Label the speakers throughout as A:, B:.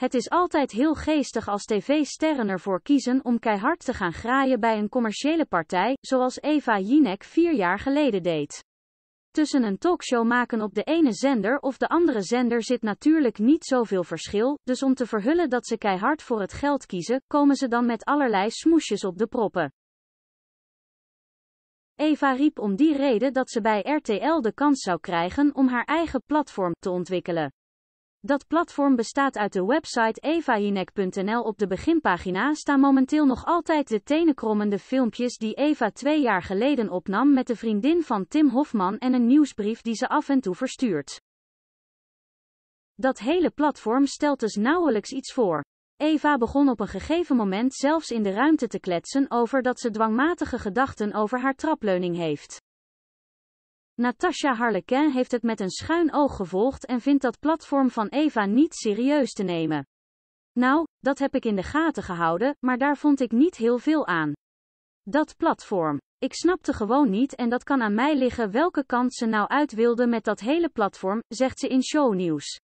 A: Het is altijd heel geestig als tv-sterren ervoor kiezen om keihard te gaan graaien bij een commerciële partij, zoals Eva Jinek vier jaar geleden deed. Tussen een talkshow maken op de ene zender of de andere zender zit natuurlijk niet zoveel verschil, dus om te verhullen dat ze keihard voor het geld kiezen, komen ze dan met allerlei smoesjes op de proppen. Eva riep om die reden dat ze bij RTL de kans zou krijgen om haar eigen platform te ontwikkelen. Dat platform bestaat uit de website evahinek.nl. Op de beginpagina staan momenteel nog altijd de tenenkrommende filmpjes die Eva twee jaar geleden opnam met de vriendin van Tim Hofman en een nieuwsbrief die ze af en toe verstuurt. Dat hele platform stelt dus nauwelijks iets voor. Eva begon op een gegeven moment zelfs in de ruimte te kletsen over dat ze dwangmatige gedachten over haar trapleuning heeft. Natasha Harlequin heeft het met een schuin oog gevolgd en vindt dat platform van Eva niet serieus te nemen. Nou, dat heb ik in de gaten gehouden, maar daar vond ik niet heel veel aan. Dat platform. Ik snapte gewoon niet en dat kan aan mij liggen welke kant ze nou uit wilde met dat hele platform, zegt ze in shownieuws.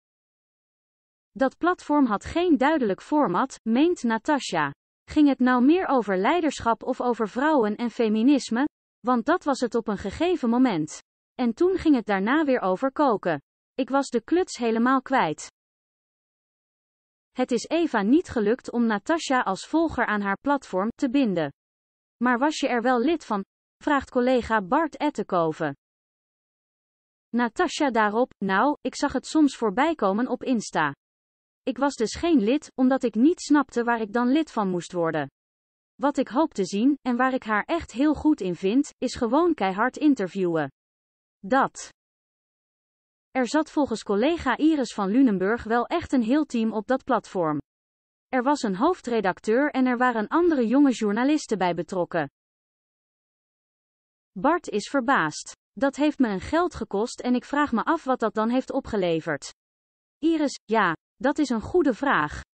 A: Dat platform had geen duidelijk format, meent Natasha. Ging het nou meer over leiderschap of over vrouwen en feminisme? Want dat was het op een gegeven moment. En toen ging het daarna weer over koken. Ik was de kluts helemaal kwijt. Het is Eva niet gelukt om Natasha als volger aan haar platform te binden. Maar was je er wel lid van? vraagt collega Bart Ettekoven. Natasha daarop, nou, ik zag het soms voorbij komen op Insta. Ik was dus geen lid, omdat ik niet snapte waar ik dan lid van moest worden. Wat ik hoop te zien, en waar ik haar echt heel goed in vind, is gewoon keihard interviewen dat. Er zat volgens collega Iris van Lunenburg wel echt een heel team op dat platform. Er was een hoofdredacteur en er waren andere jonge journalisten bij betrokken. Bart is verbaasd. Dat heeft me een geld gekost en ik vraag me af wat dat dan heeft opgeleverd. Iris, ja, dat is een goede vraag.